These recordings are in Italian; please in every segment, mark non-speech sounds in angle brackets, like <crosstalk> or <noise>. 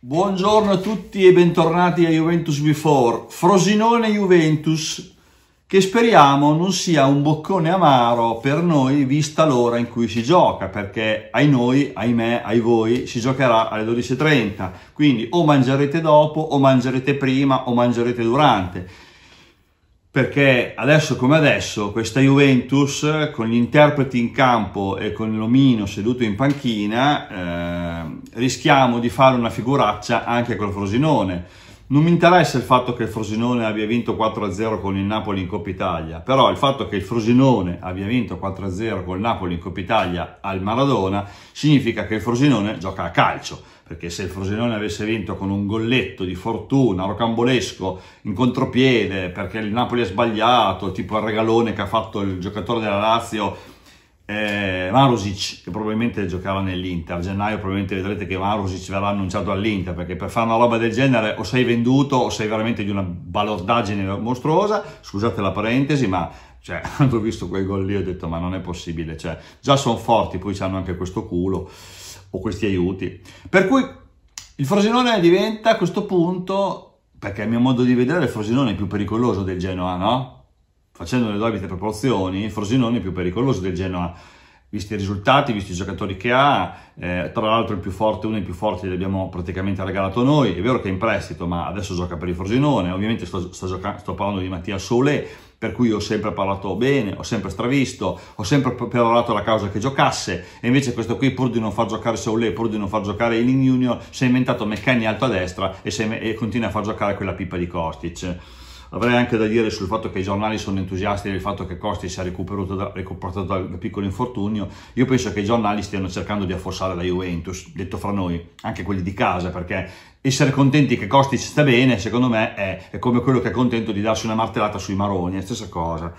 Buongiorno a tutti e bentornati a Juventus Before. Frosinone Juventus che speriamo non sia un boccone amaro per noi vista l'ora in cui si gioca, perché ai noi, ahimè, ai voi si giocherà alle 12.30, quindi o mangerete dopo o mangerete prima o mangerete durante perché adesso come adesso questa Juventus con gli interpreti in campo e con l'omino seduto in panchina eh, rischiamo di fare una figuraccia anche col Frosinone non mi interessa il fatto che il Frosinone abbia vinto 4-0 con il Napoli in Coppa Italia, però il fatto che il Frosinone abbia vinto 4-0 con il Napoli in Coppa Italia al Maradona significa che il Frosinone gioca a calcio, perché se il Frosinone avesse vinto con un golletto di fortuna, rocambolesco, in contropiede, perché il Napoli ha sbagliato, tipo il regalone che ha fatto il giocatore della Lazio eh, Marosic, che probabilmente giocava nell'Inter. A gennaio probabilmente vedrete che Marosic verrà annunciato all'Inter, perché per fare una roba del genere o sei venduto o sei veramente di una balordaggine mostruosa, scusate la parentesi, ma cioè, <laughs> quando ho visto quel gol lì ho detto ma non è possibile, cioè, già sono forti, poi hanno anche questo culo o questi aiuti. Per cui il Frosinone diventa a questo punto, perché a mio modo di vedere il Frosinone è più pericoloso del Genoa, no? facendo le dovute proporzioni, Frosinone è più pericoloso del Genoa, visti i risultati, visti i giocatori che ha, eh, tra l'altro il più forte, uno dei più forti li abbiamo praticamente regalato noi, è vero che è in prestito, ma adesso gioca per il Frosinone, ovviamente sto, sto, gioca- sto parlando di Mattia Sole, per cui ho sempre parlato bene, ho sempre stravisto, ho sempre perorato la causa che giocasse, e invece questo qui pur di non far giocare Saulé, pur di non far giocare Elin Junior, si è inventato Meccani alto a destra e, me- e continua a far giocare quella pippa di Kostic. Avrei anche da dire sul fatto che i giornali sono entusiasti del fatto che Costi sia recuperato da, recuperato da piccolo infortunio. Io penso che i giornali stiano cercando di affossare la Juventus, detto fra noi, anche quelli di casa, perché essere contenti che Costi sta bene, secondo me, è, è, come quello che è contento di darsi una martellata sui maroni, è la stessa cosa.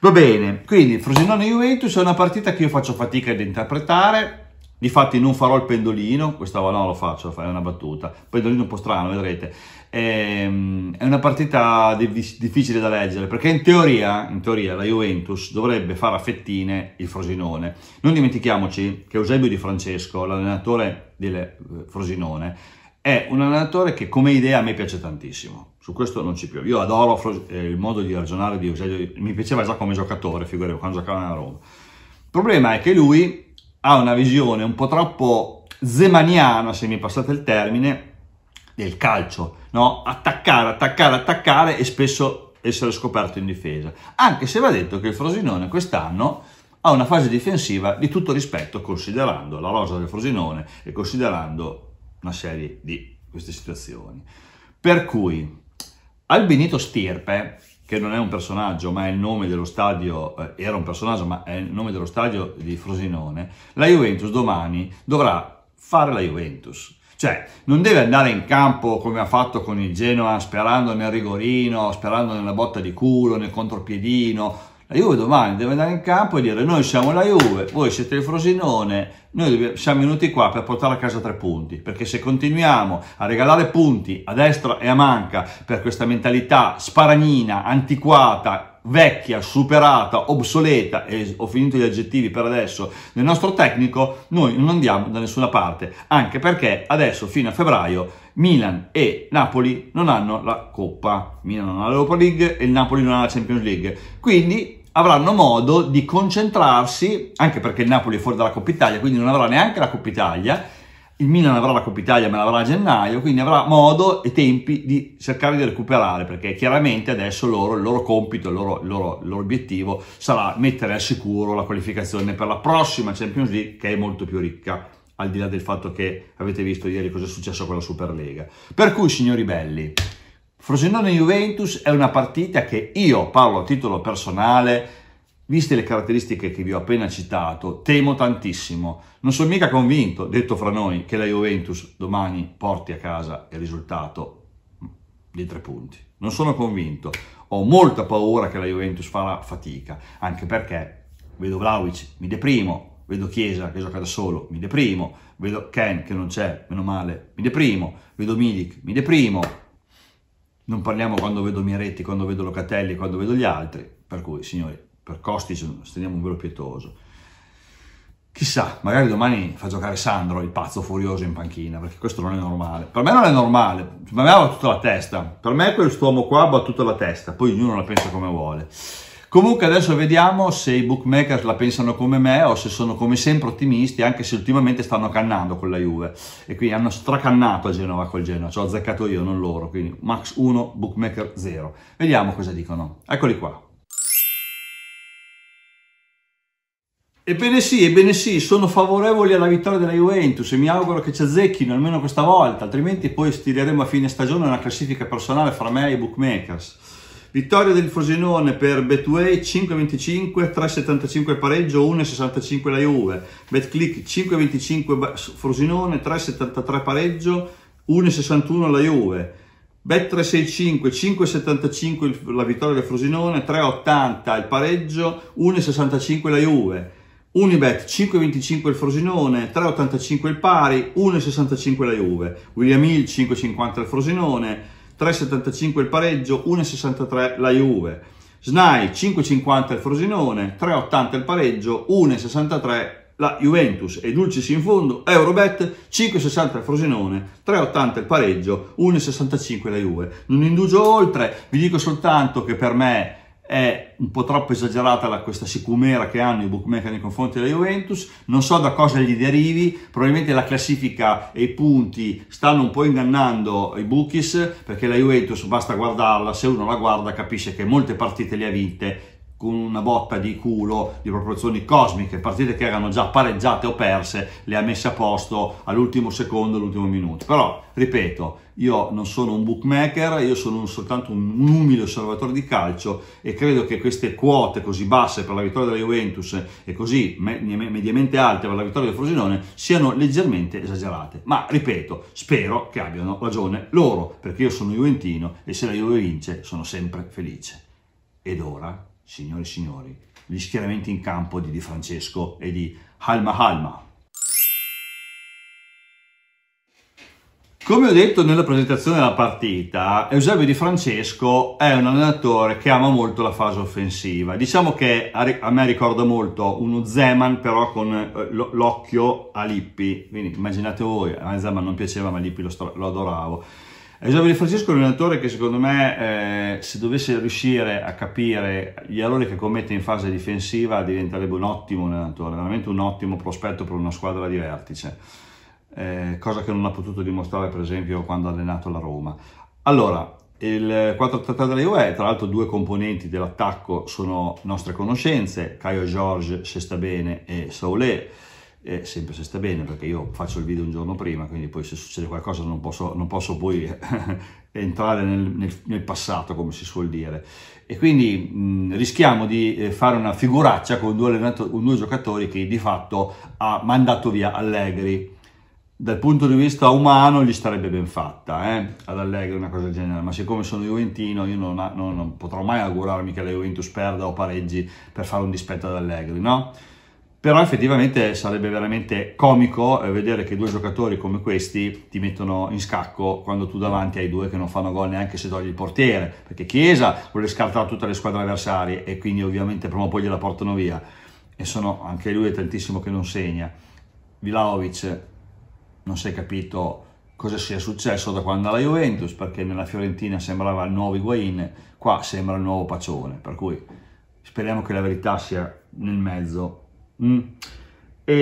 Va bene, quindi Frosinone-Juventus è una partita che io faccio fatica ad interpretare, Difatti non farò il pendolino, questa volta no, lo faccio, è una battuta, pendolino un po' strano, vedrete. Ehm, è una partita difficile da leggere, perché in teoria, in teoria la Juventus dovrebbe fare a fettine il Frosinone. Non dimentichiamoci che Eusebio Di Francesco, l'allenatore del eh, Frosinone, è un allenatore che come idea a me piace tantissimo, su questo non ci più. Io adoro eh, il modo di ragionare di Eusebio, mi piaceva già come giocatore, figuravo, quando giocava a Roma. Il problema è che lui ha una visione un po' troppo zemaniana, se mi passate il termine, del calcio, no? Attaccare, attaccare, attaccare e spesso essere scoperto in difesa. Anche se va detto che il Frosinone quest'anno ha una fase difensiva di tutto rispetto, considerando la rosa del Frosinone e considerando una serie di queste situazioni. Per cui Albinito Stirpe che non è un personaggio, ma è il nome dello stadio, eh, era un personaggio, ma è il nome dello stadio di Frosinone, la Juventus domani dovrà fare la Juventus. Cioè, non deve andare in campo come ha fatto con il Genoa, sperando nel rigorino, sperando nella botta di culo, nel contropiedino, la Juve domani deve andare in campo e dire noi siamo la Juve, voi siete il Frosinone, noi siamo venuti qua per portare a casa tre punti, perché se continuiamo a regalare punti a destra e a manca per questa mentalità sparagnina, antiquata, vecchia, superata, obsoleta, e ho finito gli aggettivi per adesso, nel nostro tecnico, noi non andiamo da nessuna parte, anche perché adesso fino a febbraio Milan e Napoli non hanno la Coppa, Milan non ha l'Europa League e il Napoli non ha la Champions League, quindi avranno modo di concentrarsi, anche perché il Napoli è fuori dalla Coppa Italia, quindi non avrà neanche la Coppa Italia, il Milan avrà la Coppa Italia ma l'avrà a gennaio, quindi avrà modo e tempi di cercare di recuperare, perché chiaramente adesso loro, il loro compito, il loro, il, loro, il loro, obiettivo sarà mettere al sicuro la qualificazione per la prossima Champions League, che è molto più ricca, al di là del fatto che avete visto ieri cosa è successo con la Superlega. Per cui, signori belli... Frosinone-Juventus è una partita che io, parlo a titolo personale, viste le caratteristiche che vi ho appena citato, temo tantissimo. Non sono mica convinto, detto fra noi, che la Juventus domani porti a casa il risultato dei tre punti. Non sono convinto. Ho molta paura che la Juventus farà fatica, anche perché vedo Vlaovic, mi deprimo, vedo Chiesa che gioca da solo, mi deprimo, vedo Ken che non c'è, meno male, mi deprimo, vedo Milik, mi deprimo, non parliamo quando vedo Miretti, quando vedo Locatelli, quando vedo gli altri, per cui signori, per Kostic steniamo un velo pietoso. Chissà, magari domani fa giocare Sandro, il pazzo furioso in panchina, perché questo non è normale. Per me non è normale, per me ha battuto la testa. Per me quest'uomo qua ha battuto la testa, poi ognuno la pensa come vuole. Comunque adesso vediamo se i bookmakers la pensano come me o se sono come sempre ottimisti, anche se ultimamente stanno cannando con la Juve. E quindi hanno stracannato a Genova col Genova, ci cioè ho azzeccato io, non loro. Quindi Max 1, bookmaker 0. Vediamo cosa dicono. Eccoli qua. Ebbene sì, ebbene sì, sono favorevoli alla vittoria della Juventus e mi auguro che ci azzecchino almeno questa volta, altrimenti poi stileremo a fine stagione una classifica personale fra me e i bookmakers. Vittoria del Frosinone per Betway 5,25, 3,75 pareggio, 1,65 la Juve. Betclick 5,25 Frosinone, 3,73 pareggio, 1,61 la Juve. Bet 365, 5,75 la vittoria del Frosinone, 3,80 il pareggio, 1,65 la Juve. Unibet 5,25 il Frosinone, 3,85 il pari, 1,65 la Juve. William Hill 5,50 il Frosinone, 3,75 il pareggio, 1,63 la Juve. Snai 5,50 il Frosinone, 3,80 il pareggio, 1,63 la Juventus e Dulcis in fondo, Eurobet 5,60 il Frosinone, 3,80 il pareggio, 1,65 la Juve. Non indugio oltre, vi dico soltanto che per me è un po' troppo esagerata la, questa sicumera che hanno i bookmaker nei confronti della Juventus, non so da cosa gli derivi, probabilmente la classifica e i punti stanno un po' ingannando i bookies perché la Juventus basta guardarla, se uno la guarda capisce che molte partite le ha vinte, con una botta di culo di proporzioni cosmiche, partite che erano già pareggiate o perse, le ha messe a posto all'ultimo secondo, all'ultimo minuto. Però, ripeto, io non sono un bookmaker, io sono soltanto un, umile osservatore di calcio e credo che queste quote così basse per la vittoria della Juventus e così mediamente alte per la vittoria del Frosinone siano leggermente esagerate. Ma, ripeto, spero che abbiano ragione loro, perché io sono juventino e se la Juve vince sono sempre felice. Ed ora signore e signori, gli schieramenti in campo di Di Francesco e di Halma Halma. Come ho detto nella presentazione della partita, Eusebio Di Francesco è un allenatore che ama molto la fase offensiva. Diciamo che a me ricorda molto uno Zeman, però con eh, l'occhio a Lippi. Quindi immaginate voi, a Zeman non piaceva, ma Lippi lo, lo adoravo. Giovanni esatto, Francesco è un allenatore che secondo me eh, se dovesse riuscire a capire gli errori che commette in fase difensiva diventerebbe un ottimo allenatore, veramente un ottimo prospetto per una squadra di vertice, eh, cosa che non ha potuto dimostrare per esempio quando ha allenato la Roma. Allora, il 433 della Juve, tra l'altro due componenti dell'attacco sono nostre conoscenze, Caio George se sta bene e Saulé eh, sempre se sta bene, perché io faccio il video un giorno prima, quindi poi se succede qualcosa non posso, non posso poi <laughs> entrare nel, nel, nel, passato, come si suol dire. E quindi mh, rischiamo di eh, fare una figuraccia con due, con due giocatori che di fatto ha mandato via Allegri dal punto di vista umano gli starebbe ben fatta eh? ad Allegri una cosa del genere ma siccome sono juventino io non, non, non potrò mai augurarmi che la Juventus perda o pareggi per fare un dispetto ad Allegri no? però effettivamente sarebbe veramente comico eh, vedere che due giocatori come questi ti mettono in scacco quando tu davanti hai due che non fanno gol neanche se togli il portiere, perché Chiesa vuole scartare tutte le squadre avversarie e quindi ovviamente prima o poi gliela portano via e sono anche lui è tantissimo che non segna. Vlaovic non si è capito cosa sia successo da quando alla Juventus, perché nella Fiorentina sembrava il nuovo Higuain, qua sembra il nuovo Pacione, per cui speriamo che la verità sia nel mezzo Mm. E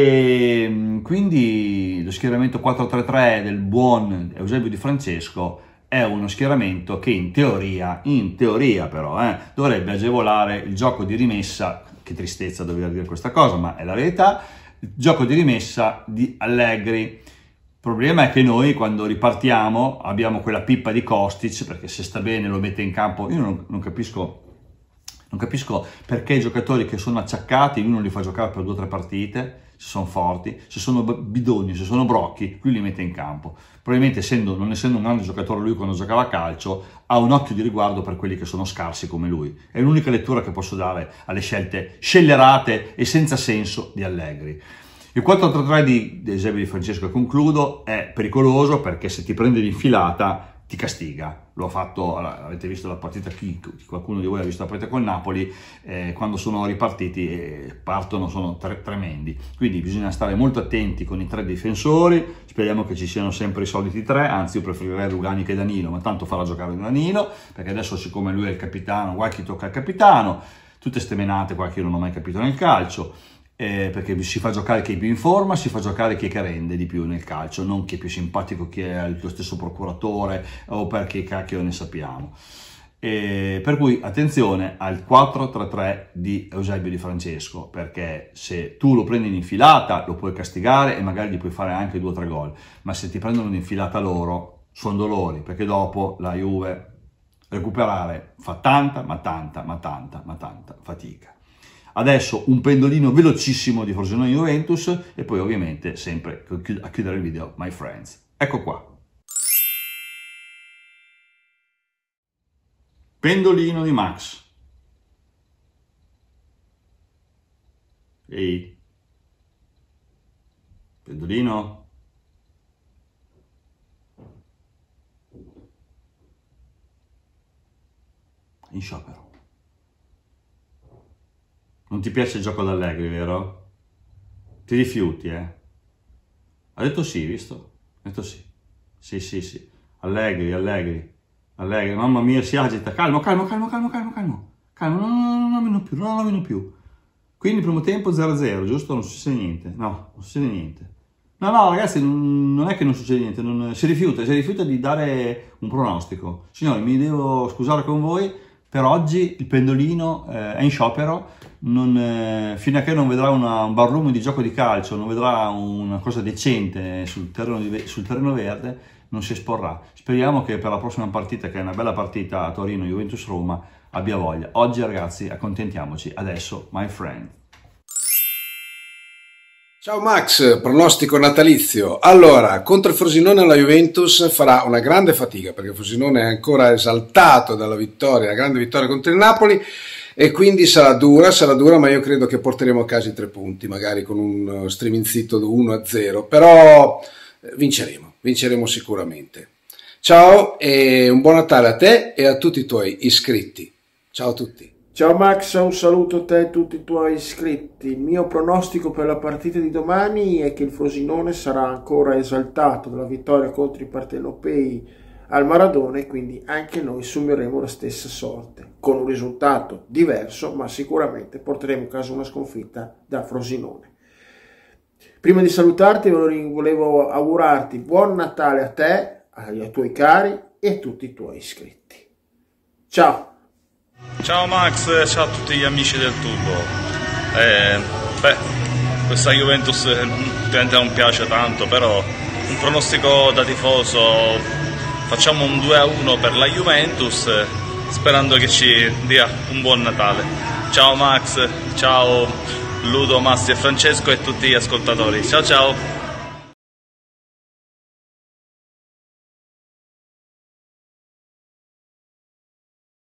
ehm, quindi lo schieramento 4-3-3 del buon Eusebio Di Francesco è uno schieramento che in teoria, in teoria però, eh, dovrebbe agevolare il gioco di rimessa, che tristezza dover dire questa cosa, ma è la verità, il gioco di rimessa di Allegri. Il problema è che noi quando ripartiamo abbiamo quella pippa di Kostic, perché se sta bene lo mette in campo, io non, non capisco non capisco perché i giocatori che sono acciaccati, lui non li fa giocare per due o tre partite, se sono forti, se sono bidoni, se sono brocchi, lui li mette in campo. Probabilmente essendo, non essendo un grande giocatore lui quando giocava a calcio, ha un occhio di riguardo per quelli che sono scarsi come lui. È l'unica lettura che posso dare alle scelte scellerate e senza senso di Allegri. Il 4-3-3 di Eusebio Di Francesco, e concludo, è pericoloso perché se ti prende l'infilata ti castiga. Lo ha fatto, avete visto la partita, qualcuno di voi ha visto la partita con Napoli, eh, quando sono ripartiti eh, partono, sono tre, tremendi. Quindi bisogna stare molto attenti con i tre difensori, speriamo che ci siano sempre i soliti tre, anzi io preferirei Lugani che Danilo, ma tanto farà giocare Danilo, perché adesso siccome lui è il capitano, guai chi tocca al capitano, tutte ste menate qua che io non ho mai capito nel calcio eh, perché si fa giocare chi è più in forma, si fa giocare chi è che rende di più nel calcio, non chi è più simpatico, chi è lo stesso procuratore o perché cacchio ne sappiamo. E per cui attenzione al 4-3-3 di Eusebio Di Francesco, perché se tu lo prendi in infilata lo puoi castigare e magari gli puoi fare anche 2-3 gol, ma se ti prendono in infilata loro sono dolori, perché dopo la Juve recuperare fa tanta, ma tanta, ma tanta, ma tanta fatica. Adesso un pendolino velocissimo di Frosinone-Juventus e poi ovviamente sempre a chiudere il video My Friends. Ecco qua. Pendolino di Max. Ehi. Pendolino. in sciopero. Non ti piace il gioco d'Allegri, vero? Ti rifiuti, eh? Ha detto sì, visto? Ha detto sì. Sì, sì, sì. Allegri, Allegri, Allegri. Mamma mia, si agita. Calmo, calmo, calmo, calmo, calmo, calmo. Calmo, no, no, no, no, più, no, no, no, più. Quindi primo tempo 0-0, giusto? Non succede niente. No, non succede niente. No, no, ragazzi, non è che non succede niente, non, si rifiuta, si rifiuta di dare un pronostico. Signori, mi devo scusare con voi, per oggi il pendolino eh, è in sciopero, non, eh, fino a che non vedrà una, un barlume di gioco di calcio, non vedrà una cosa decente sul terreno, di, sul terreno verde, non si esporrà. Speriamo che per la prossima partita, che è una bella partita a Torino, Juventus-Roma, abbia voglia. Oggi ragazzi accontentiamoci, adesso my friend. Ciao Max, pronostico natalizio. Allora, contro il Frosinone la Juventus farà una grande fatica perché Frosinone è ancora esaltato dalla vittoria, la grande vittoria contro il Napoli e quindi sarà dura, sarà dura, ma io credo che porteremo a casa i tre punti, magari con un eh, striminzito 1-0, però eh, vinceremo, vinceremo sicuramente. Ciao e un buon Natale a te e a tutti i tuoi iscritti. Ciao a tutti. Ciao Max, un saluto a te e a tutti i tuoi iscritti. Il mio pronostico per la partita di domani è che il Frosinone sarà ancora esaltato dalla vittoria contro i partenopei al Maradona e quindi anche noi assumeremo la stessa sorte, con un risultato diverso, ma sicuramente porteremo a casa una sconfitta da Frosinone. Prima di salutarti volevo augurarti buon Natale a te, ai tuoi cari e a tutti i tuoi iscritti. Ciao! Ciao Max, eh, ciao a tutti gli amici del tubo. Eh, beh, questa Juventus eh, ovviamente non piace tanto, però un pronostico da tifoso, facciamo un 2-1 per la Juventus, eh, sperando che ci dia un buon Natale. Ciao Max, ciao Ludo, Massi e Francesco e tutti gli ascoltatori. Ciao ciao!